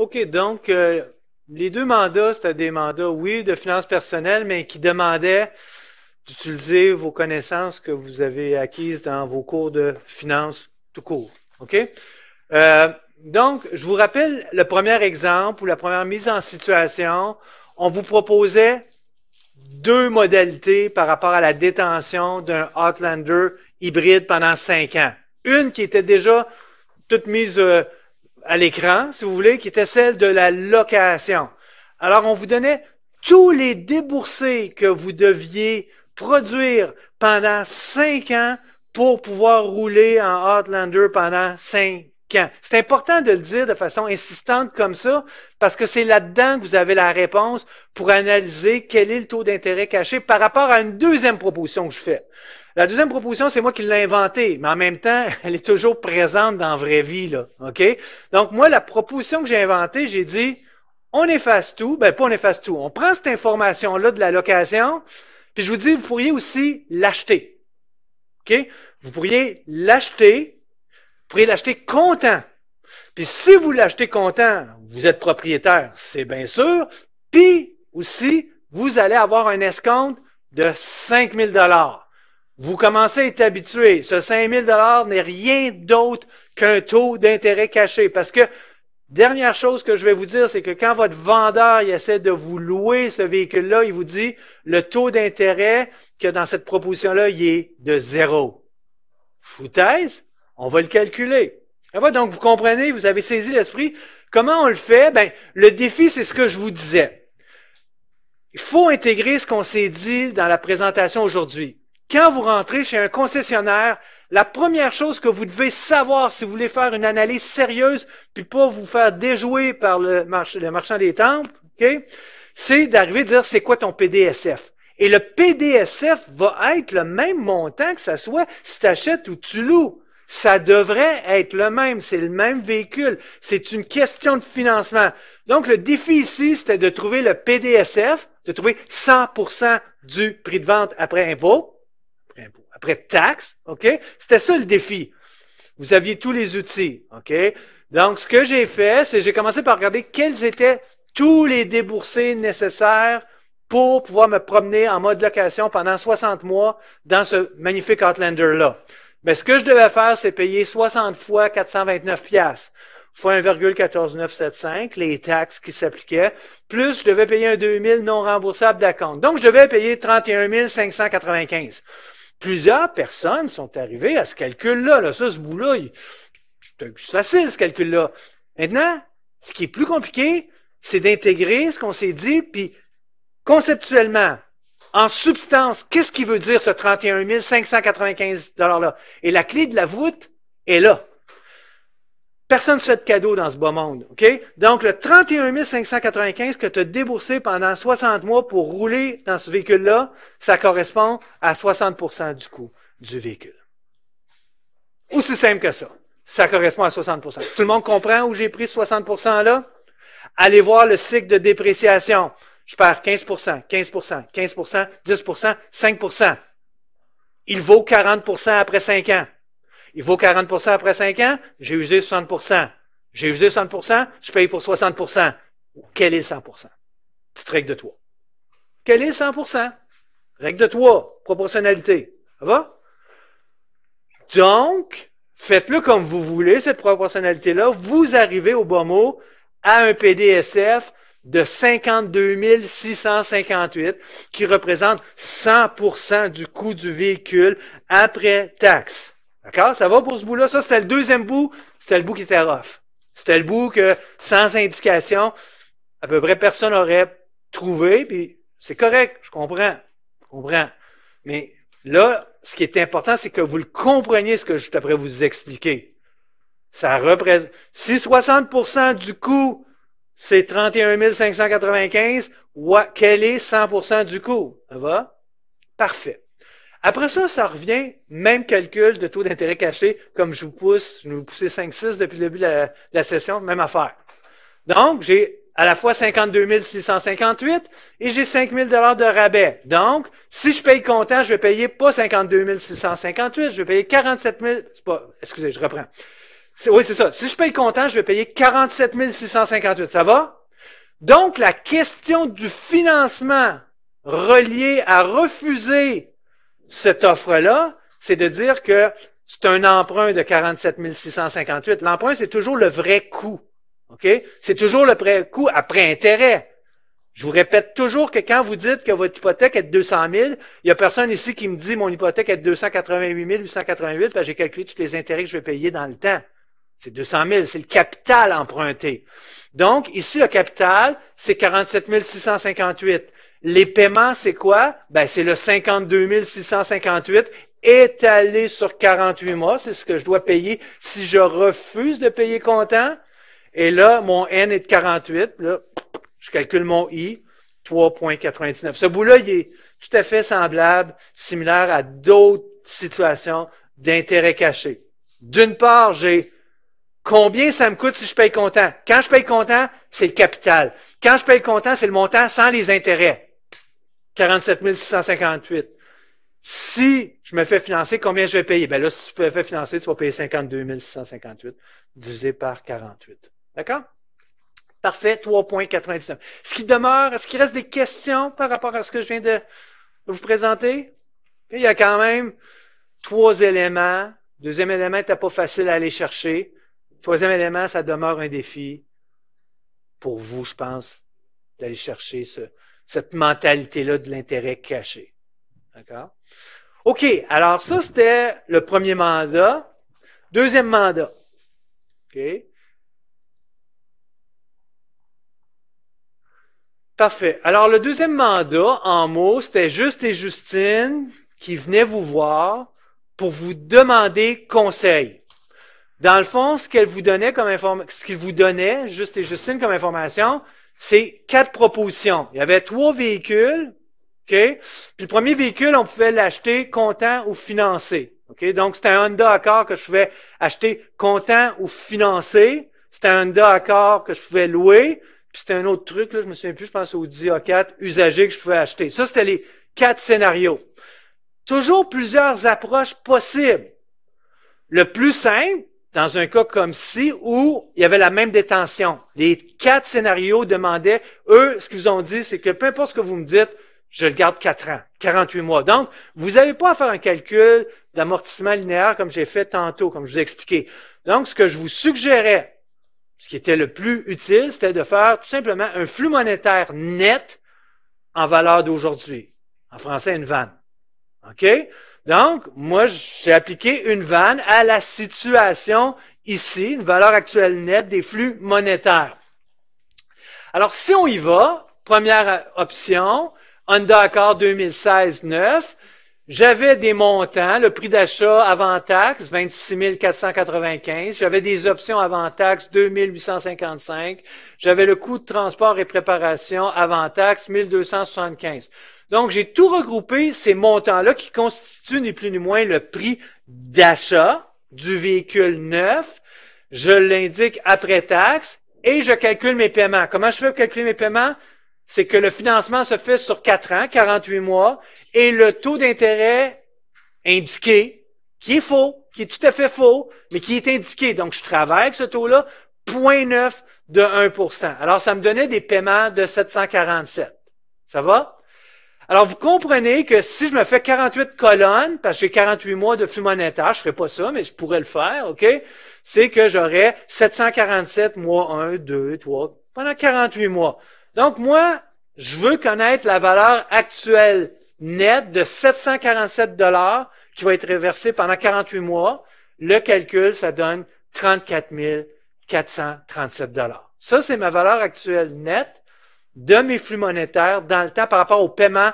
OK, donc euh, les deux mandats, c'était des mandats, oui, de finances personnelles, mais qui demandaient d'utiliser vos connaissances que vous avez acquises dans vos cours de finances tout court. OK? Euh, donc, je vous rappelle le premier exemple ou la première mise en situation. On vous proposait deux modalités par rapport à la détention d'un Outlander hybride pendant cinq ans. Une qui était déjà toute mise euh, à l'écran, si vous voulez, qui était celle de la location. Alors, on vous donnait tous les déboursés que vous deviez produire pendant cinq ans pour pouvoir rouler en Outlander pendant cinq ans. C'est important de le dire de façon insistante comme ça, parce que c'est là-dedans que vous avez la réponse pour analyser quel est le taux d'intérêt caché par rapport à une deuxième proposition que je fais. La deuxième proposition, c'est moi qui l'ai inventée, mais en même temps, elle est toujours présente dans la vraie vie. Là, OK? Donc, moi, la proposition que j'ai inventée, j'ai dit on efface tout, ben pas on efface tout. On prend cette information-là de la location, puis je vous dis, vous pourriez aussi l'acheter. OK? Vous pourriez l'acheter, vous pourriez l'acheter content. Puis si vous l'achetez content, vous êtes propriétaire, c'est bien sûr. Puis aussi, vous allez avoir un escompte de 5000 dollars vous commencez à être habitué. Ce 5000 000 n'est rien d'autre qu'un taux d'intérêt caché. Parce que, dernière chose que je vais vous dire, c'est que quand votre vendeur il essaie de vous louer ce véhicule-là, il vous dit le taux d'intérêt que dans cette proposition-là, il est de zéro. Foutaise, on va le calculer. Donc, vous comprenez, vous avez saisi l'esprit. Comment on le fait? Ben, le défi, c'est ce que je vous disais. Il faut intégrer ce qu'on s'est dit dans la présentation aujourd'hui. Quand vous rentrez chez un concessionnaire, la première chose que vous devez savoir si vous voulez faire une analyse sérieuse, puis pas vous faire déjouer par le, marchand des temples, c'est d'arriver à dire c'est quoi ton PDSF. Et le PDSF va être le même montant que ça soit si tu achètes ou tu loues. Ça devrait être le même, c'est le même véhicule. C'est une question de financement. Donc, le défi ici, c'était de trouver le PDSF, de trouver 100% du prix de vente après impôt de taxes, OK? C'était ça le défi. Vous aviez tous les outils, OK? Donc, ce que j'ai fait, c'est j'ai commencé par regarder quels étaient tous les déboursés nécessaires pour pouvoir me promener en mode location pendant 60 mois dans ce magnifique Outlander-là. Mais ce que je devais faire, c'est payer 60 fois 429 piastres, fois 1,14975, les taxes qui s'appliquaient, plus je devais payer un 2000 non remboursable d'acompte. Donc, je devais payer 31 595 plusieurs personnes sont arrivées à ce calcul-là. Là. Ça, ce bout-là, c'est facile, ce calcul-là. Maintenant, ce qui est plus compliqué, c'est d'intégrer ce qu'on s'est dit, puis conceptuellement, en substance, qu'est-ce qui veut dire ce 31 595 $-là? Et la clé de la voûte est là. Personne ne se fait de cadeau dans ce beau monde. OK? Donc, le 31 595 que tu as déboursé pendant 60 mois pour rouler dans ce véhicule-là, ça correspond à 60 du coût du véhicule. Aussi simple que ça. Ça correspond à 60 Tout le monde comprend où j'ai pris 60 %-là? Allez voir le cycle de dépréciation. Je perds 15 15 15 10 5 Il vaut 40 après 5 ans. Il vaut 40 après 5 ans, j'ai usé 60 J'ai usé 60 je paye pour 60 Quel est 100 Petite règle de toi. Quel est 100 Règle de toi, proportionnalité. Ça va? Donc, faites-le comme vous voulez, cette proportionnalité-là. Vous arrivez au bon mot à un PDSF de 52 658 qui représente 100 du coût du véhicule après taxe. D'accord? Ça va pour ce bout-là? Ça, c'était le deuxième bout. C'était le bout qui était rough. C'était le bout que, sans indication, à peu près personne n'aurait trouvé. Puis c'est correct, je comprends. Je comprends. Mais là, ce qui est important, c'est que vous le compreniez, ce que je t'apprends vous expliquer. Ça représente. Si 60 du coût, c'est 31 595, quel est 100 du coût? Ça va? Parfait. Après ça, ça revient, même calcul de taux d'intérêt caché, comme je vous pousse, je vous poussais 5-6 depuis le début de la, session, même affaire. Donc, j'ai à la fois 52 658 et j'ai 5 000 de rabais. Donc, si je paye comptant, je vais payer pas 52 658, je vais payer 47 000, pas, excusez, je reprends. Oui, c'est ça. Si je paye comptant, je vais payer 47 658. Ça va? Donc, la question du financement relié à refuser cette offre-là, c'est de dire que c'est un emprunt de 47 658. L'emprunt, c'est toujours le vrai coût. C'est toujours le vrai coût après intérêt. Je vous répète toujours que quand vous dites que votre hypothèque est de 200 000, il n'y a personne ici qui me dit mon hypothèque est de 288 888 parce que j'ai calculé tous les intérêts que je vais payer dans le temps. C'est 200 000, c'est le capital emprunté. Donc, ici, le capital, c'est 47 658. Les paiements, c'est quoi? Ben, c'est le 52 658 étalé sur 48 mois. C'est ce que je dois payer si je refuse de payer comptant. Et là, mon N est de 48. Là, je calcule mon I, 3.99. Ce bout-là, il est tout à fait semblable, similaire à d'autres situations d'intérêt caché. D'une part, j'ai combien ça me coûte si je paye comptant. Quand je paye comptant, c'est le capital. Quand je paye comptant, c'est le montant sans les intérêts. 47 658. Si je me fais financer, combien je vais payer? Ben là, si tu me fais financer, tu vas payer 52 658 divisé par 48. D'accord? Parfait, 3,99. Ce qui demeure, est-ce qu'il reste des questions par rapport à ce que je viens de vous présenter? Il y a quand même trois éléments. Deuxième élément n'était pas facile à aller chercher. Troisième élément, ça demeure un défi pour vous, je pense, d'aller chercher ce, cette mentalité-là de l'intérêt caché. D'accord? OK, alors ça, c'était le premier mandat. Deuxième mandat. OK? Parfait. Alors, le deuxième mandat, en mots, c'était Juste et Justine qui venaient vous voir pour vous demander conseil. Dans le fond, ce qu'elle vous donnait comme ce qu'il vous donnait, Juste et Justine comme information, c'est quatre propositions. Il y avait trois véhicules, OK? Puis le premier véhicule, on pouvait l'acheter comptant ou financé. OK? Donc, c'était un Honda Accord que je pouvais acheter comptant ou financé. C'était un Honda Accord que je pouvais louer. Puis c'était un autre truc, là, je me souviens plus, je pense au 10 4 usagé que je pouvais acheter. Ça, c'était les quatre scénarios. Toujours plusieurs approches possibles. Le plus simple, dans un cas comme ci où il y avait la même détention. Les quatre scénarios demandaient, eux, ce qu'ils ont dit, c'est que peu importe ce que vous me dites, je le garde quatre ans, 48 mois. Donc, vous n'avez pas à faire un calcul d'amortissement linéaire comme j'ai fait tantôt, comme je vous ai expliqué. Donc, ce que je vous suggérais, ce qui était le plus utile, c'était de faire tout simplement un flux monétaire net en valeur d'aujourd'hui. En français, une vanne. OK? Donc, moi, j'ai appliqué une vanne à la situation ici, une valeur actuelle nette des flux monétaires. Alors, si on y va, première option, Under Accord 2016-9, j'avais des montants, le prix d'achat avant taxe, 26 495. J'avais des options avant taxe, 2 855. J'avais le coût de transport et préparation avant taxe, 1275. Donc, j'ai tout regroupé ces montants-là qui constituent ni plus ni moins le prix d'achat du véhicule neuf. Je l'indique après taxe et je calcule mes paiements. Comment je fais pour calculer mes paiements? c'est que le financement se fait sur 4 ans, 48 mois, et le taux d'intérêt indiqué, qui est faux, qui est tout à fait faux, mais qui est indiqué. Donc, je travaille avec ce taux-là, 0.9 de 1 Alors, ça me donnait des paiements de 747. Ça va? Alors, vous comprenez que si je me fais 48 colonnes, parce que j'ai 48 mois de flux monétaire, je ferais pas ça, mais je pourrais le faire, OK? C'est que j'aurais 747 mois 1, 2, 3, pendant 48 mois. Donc moi, je veux connaître la valeur actuelle nette de 747 dollars qui va être réversée pendant 48 mois. Le calcul, ça donne 34 437 dollars. Ça, c'est ma valeur actuelle nette de mes flux monétaires dans le temps par rapport au paiement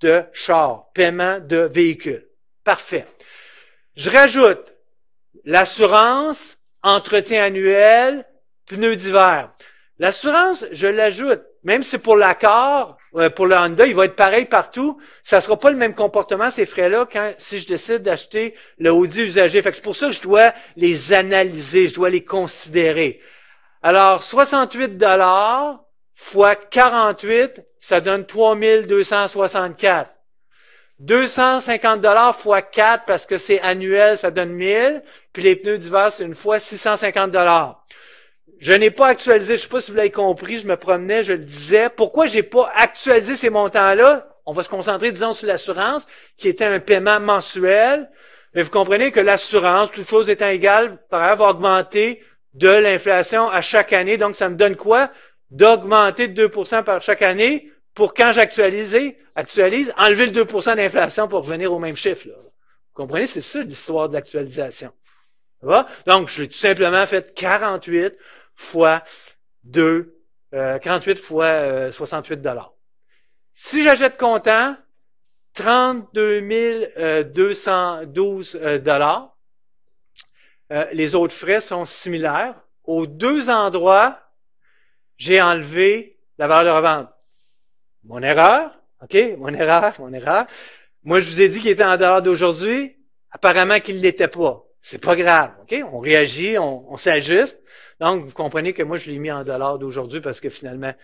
de char, paiement de véhicule. Parfait. Je rajoute l'assurance, entretien annuel, pneus d'hiver. L'assurance, je l'ajoute même si pour l'accord, euh, pour le Honda, il va être pareil partout. Ça sera pas le même comportement, ces frais-là, quand, si je décide d'acheter le Audi usagé. Fait que c'est pour ça que je dois les analyser, je dois les considérer. Alors, 68 dollars fois 48, ça donne 3264. 250 dollars x 4 parce que c'est annuel, ça donne 1000, puis les pneus divers, c'est une fois 650 dollars. Je n'ai pas actualisé, je ne sais pas si vous l'avez compris, je me promenais, je le disais. Pourquoi j'ai pas actualisé ces montants-là? On va se concentrer, disons, sur l'assurance, qui était un paiement mensuel. Mais vous comprenez que l'assurance, toute chose étant égale, par avoir va augmenter de l'inflation à chaque année. Donc, ça me donne quoi? D'augmenter de 2 par chaque année pour quand j'actualise, actualise, enlever le 2 d'inflation pour revenir au même chiffre. Là. Vous comprenez? C'est ça l'histoire de l'actualisation. Donc, j'ai tout simplement fait 48 fois 2, euh, 48 fois 68 euh, dollars. Si j'achète comptant, 32 212 dollars. Euh, les autres frais sont similaires. Aux deux endroits, j'ai enlevé la valeur de revente. Mon erreur, OK? Mon erreur, mon erreur. Moi, je vous ai dit qu'il était en dehors d'aujourd'hui. Apparemment qu'il ne l'était pas. C'est pas grave, OK? On réagit, on s'ajuste. Donc, vous comprenez que moi, je l'ai mis en dollars d'aujourd'hui parce que finalement,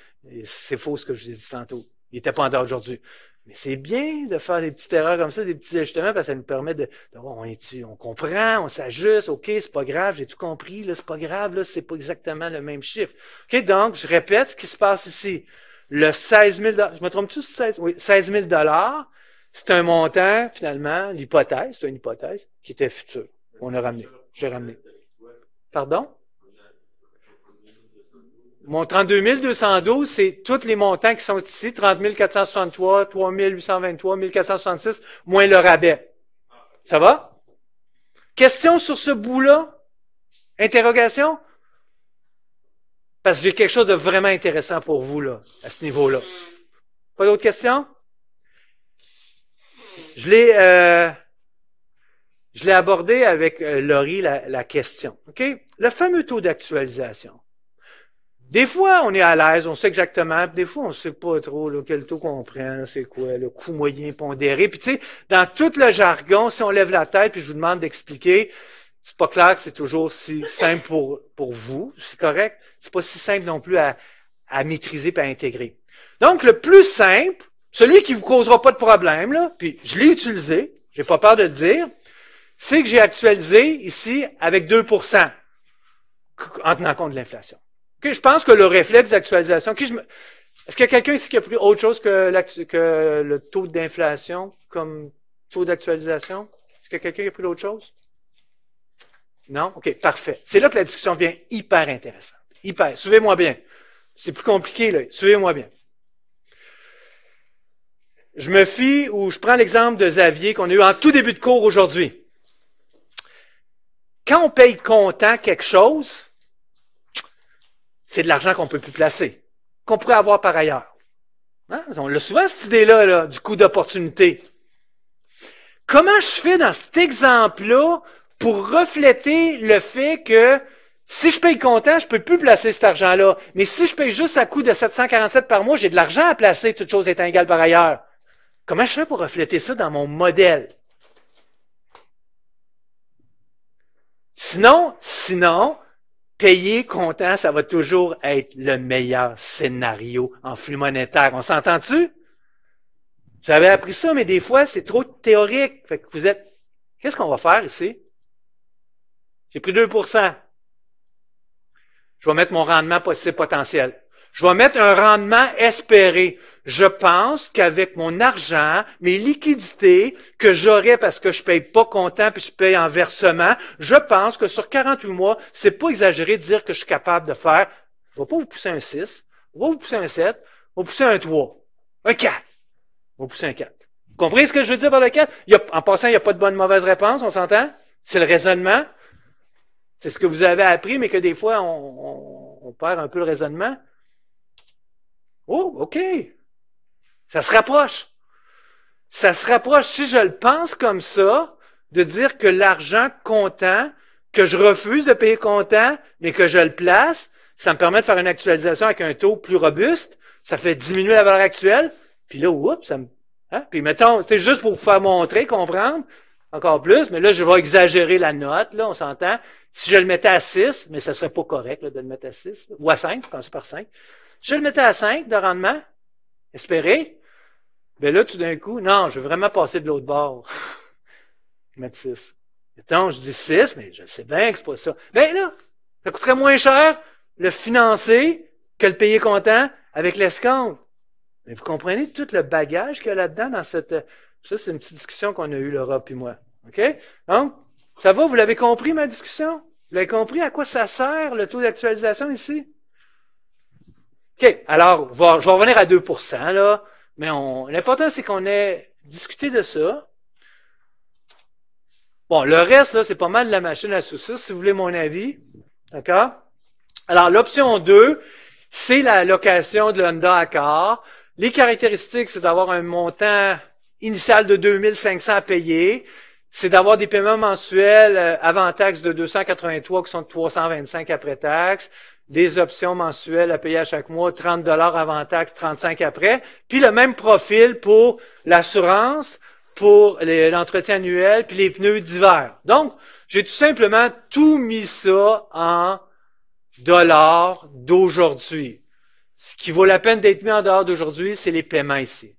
c'est faux ce que je vous ai dit tantôt. Il n'était pas en dollars d'aujourd'hui. Mais c'est bien de faire des petites erreurs comme ça, des petits ajustements, parce que ça nous permet de, on, on comprend, on s'ajuste, OK, c'est pas grave, j'ai tout compris, là, c'est pas grave, là, c'est pas exactement le même chiffre. OK, donc, je répète ce qui se passe ici. Le 16 000 je me trompe-tu 16, oui, 16 000 c'est un montant, finalement, l'hypothèse, c'est une hypothèse, qui était future. On a ramené. J'ai ramené. Pardon? Mon 32 212, c'est tous les montants qui sont ici, 30 463, 3 823, 1466, moins le rabais. Ça va? Question sur ce bout-là? Interrogation? Parce que j'ai quelque chose de vraiment intéressant pour vous, là, à ce niveau-là. Pas d'autres questions? Je l'ai, euh, je l'ai abordé avec euh, Laurie la, la question. OK? Le fameux taux d'actualisation. Des fois, on est à l'aise, on sait exactement. Des fois, on sait pas trop là, quel taux qu'on prend, c'est quoi le coût moyen pondéré. Puis tu sais, dans tout le jargon, si on lève la tête puis je vous demande d'expliquer, c'est pas clair que c'est toujours si simple pour pour vous. C'est correct. C'est pas si simple non plus à, à maîtriser et à intégrer. Donc, le plus simple, celui qui vous causera pas de problème, là, puis je l'ai utilisé, j'ai pas peur de le dire, c'est que j'ai actualisé ici avec 2 en tenant compte de l'inflation je pense que le réflexe d'actualisation. Est-ce qu'il y a quelqu'un ici qui a pris autre chose que, le taux d'inflation comme taux d'actualisation? Est-ce qu'il y a quelqu'un qui a pris autre chose? Non? OK, parfait. C'est là que la discussion devient hyper intéressante. Hyper. Suivez-moi bien. C'est plus compliqué, là. Suivez-moi bien. Je me fie ou je prends l'exemple de Xavier qu'on a eu en tout début de cours aujourd'hui. Quand on paye comptant quelque chose, c'est de l'argent qu'on peut plus placer, qu'on pourrait avoir par ailleurs. Hein? On a souvent cette idée-là du coût d'opportunité. Comment je fais dans cet exemple-là pour refléter le fait que si je paye comptant, je peux plus placer cet argent-là. Mais si je paye juste à coût de 747 par mois, j'ai de l'argent à placer, toute chose étant égale par ailleurs. Comment je fais pour refléter ça dans mon modèle? Sinon, sinon, payer content, ça va toujours être le meilleur scénario en flux monétaire. On s'entend-tu? Vous avez appris ça, mais des fois, c'est trop théorique. Fait que vous êtes, qu'est-ce qu'on va faire ici? J'ai pris 2 Je vais mettre mon rendement possible potentiel. Je vais mettre un rendement espéré. Je pense qu'avec mon argent, mes liquidités que j'aurai parce que je paye pas content puis je paye en versement, je pense que sur 48 mois, c'est pas exagéré de dire que je suis capable de faire, je vais pas vous pousser un 6, je vais vous pousser un 7, je vais pousser un 3, un 4, je vais pousser un 4. Vous comprenez ce que je veux dire par le 4? en passant, il n'y a pas de bonne mauvaise réponse, on s'entend? C'est le raisonnement. C'est ce que vous avez appris, mais que des fois, on perd un peu le raisonnement. Oh, OK. Ça se rapproche. Ça se rapproche, si je le pense comme ça, de dire que l'argent comptant, que je refuse de payer comptant, mais que je le place, ça me permet de faire une actualisation avec un taux plus robuste, ça fait diminuer la valeur actuelle, puis là, oups, ça me... Hein? Puis mettons, c'est juste pour vous faire montrer, comprendre, encore plus, mais là, je vais exagérer la note, là, on s'entend. Si je le mettais à 6, mais ce serait pas correct de le mettre à 6, ou à 5, je pense par 5. Je le mettais à 5 de rendement, espéré. Mais ben là, tout d'un coup, non, je veux vraiment passer de l'autre bord. je mets 6. Mettons, je dis 6, mais je sais bien que c'est pas ça. Mais ben là, ça coûterait moins cher le financer que le payer content avec l'escompte. Mais vous comprenez tout le bagage qu'il y a là-dedans dans cette... Ça, c'est une petite discussion qu'on a eue, Laura puis moi. OK? Donc, ça va, vous l'avez compris, ma discussion? Vous l'avez compris à quoi ça sert le taux d'actualisation ici? OK. Alors, je vais revenir à 2 là, mais l'important, c'est qu'on ait discuté de ça. Bon, le reste, là, c'est pas mal de la machine à soucis, si vous voulez mon avis. D'accord? Alors, l'option 2, c'est la location de l'Honda Accord. Les caractéristiques, c'est d'avoir un montant initial de 2500 à payer. C'est d'avoir des paiements mensuels euh, avant taxe de 283 qui sont de 325 après taxe des options mensuelles à payer à chaque mois, 30 dollars avant taxe, 35 après, puis le même profil pour l'assurance, pour l'entretien annuel, puis les pneus d'hiver. Donc, j'ai tout simplement tout mis ça en dollars d'aujourd'hui. Ce qui vaut la peine d'être mis en dehors d'aujourd'hui, c'est les paiements ici.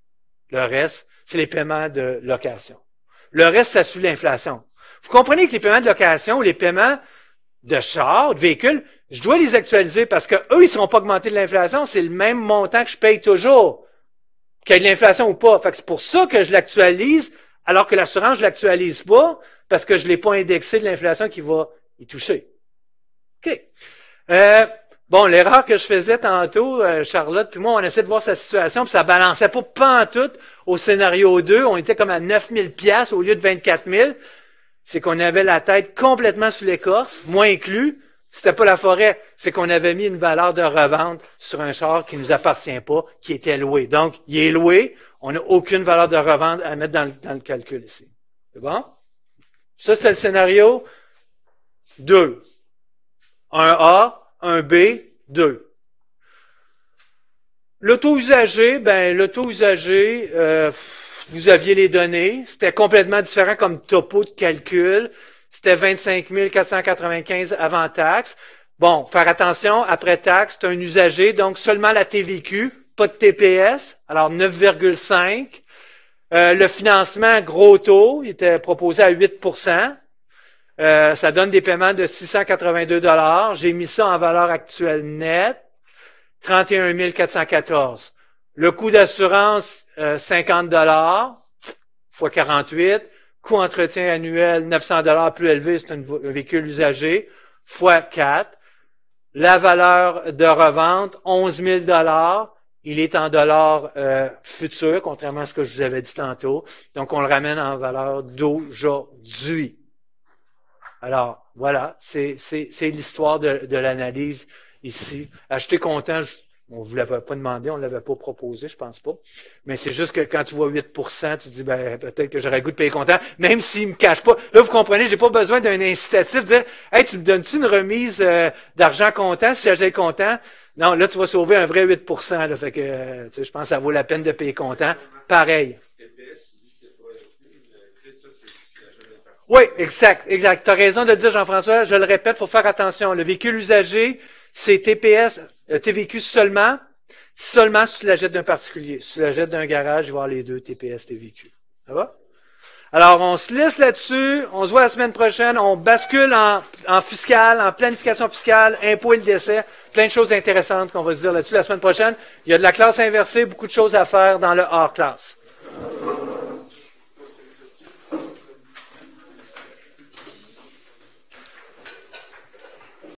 Le reste, c'est les paiements de location. Le reste, ça suit l'inflation. Vous comprenez que les paiements de location ou les paiements de char, de véhicule, je dois les actualiser parce que eux, ils seront pas augmentés de l'inflation. C'est le même montant que je paye toujours. Qu'il y ait de l'inflation ou pas. Fait c'est pour ça que je l'actualise, alors que l'assurance, je l'actualise pas parce que je l'ai pas indexé de l'inflation qui va y toucher. OK. Euh, bon, l'erreur que je faisais tantôt, euh, Charlotte, puis moi, on essaie de voir sa situation, puis ça balançait pas tout au scénario 2. On était comme à 9000 pièces au lieu de 24 000. C'est qu'on avait la tête complètement sous l'écorce, moi inclus. C'était pas la forêt, c'est qu'on avait mis une valeur de revente sur un char qui nous appartient pas, qui était loué. Donc, il est loué, on n'a aucune valeur de revente à mettre dans le, calcul ici. C'est bon? Ça, c'était le scénario 2. Un A, un B, 2. L'auto-usager, ben, l'auto-usager, euh, vous aviez les données. C'était complètement différent comme topo de calcul c'était 25 495 avant taxe. Bon, faire attention, après taxe, c'est un usager, donc seulement la TVQ, pas de TPS, alors 9,5. Euh, le financement gros taux, il était proposé à 8 euh, ça donne des paiements de 682 J'ai mis ça en valeur actuelle nette, 31 414. Le coût d'assurance, 50 euh, dollars fois 48 coût entretien annuel 900 dollars plus élevé, c'est un véhicule usagé, fois 4. La valeur de revente, 11 000 dollars. Il est en dollars futur, euh, futurs, contrairement à ce que je vous avais dit tantôt. Donc, on le ramène en valeur d'aujourd'hui. Alors, voilà, c'est l'histoire de, de l'analyse ici. Acheter content, on ne vous l'avait pas demandé, on ne l'avait pas proposé, je pense pas. Mais c'est juste que quand tu vois 8 tu dis ben, peut-être que j'aurais goût de payer comptant, même s'il me cache pas. Là, vous comprenez, j'ai pas besoin d'un incitatif de dire Hey, tu me donnes-tu une remise euh, d'argent comptant si j'agis comptant? Non, là, tu vas sauver un vrai 8 là, fait que euh, je pense que ça vaut la peine de payer comptant. Pareil. Oui, exact, exact. Tu as raison de dire, Jean-François, je le répète, faut faire attention. Le véhicule usagé, c'est TPS euh, TVQ seulement, seulement si tu la jettes d'un particulier. Si tu la jettes d'un garage, voir les deux, TPS, TVQ. Ça va? Alors, on se lisse là-dessus. On se voit la semaine prochaine. On bascule en, en fiscal, en planification fiscale, impôts et le décès. Plein de choses intéressantes qu'on va se dire là-dessus la semaine prochaine. Il y a de la classe inversée, beaucoup de choses à faire dans le hors-classe.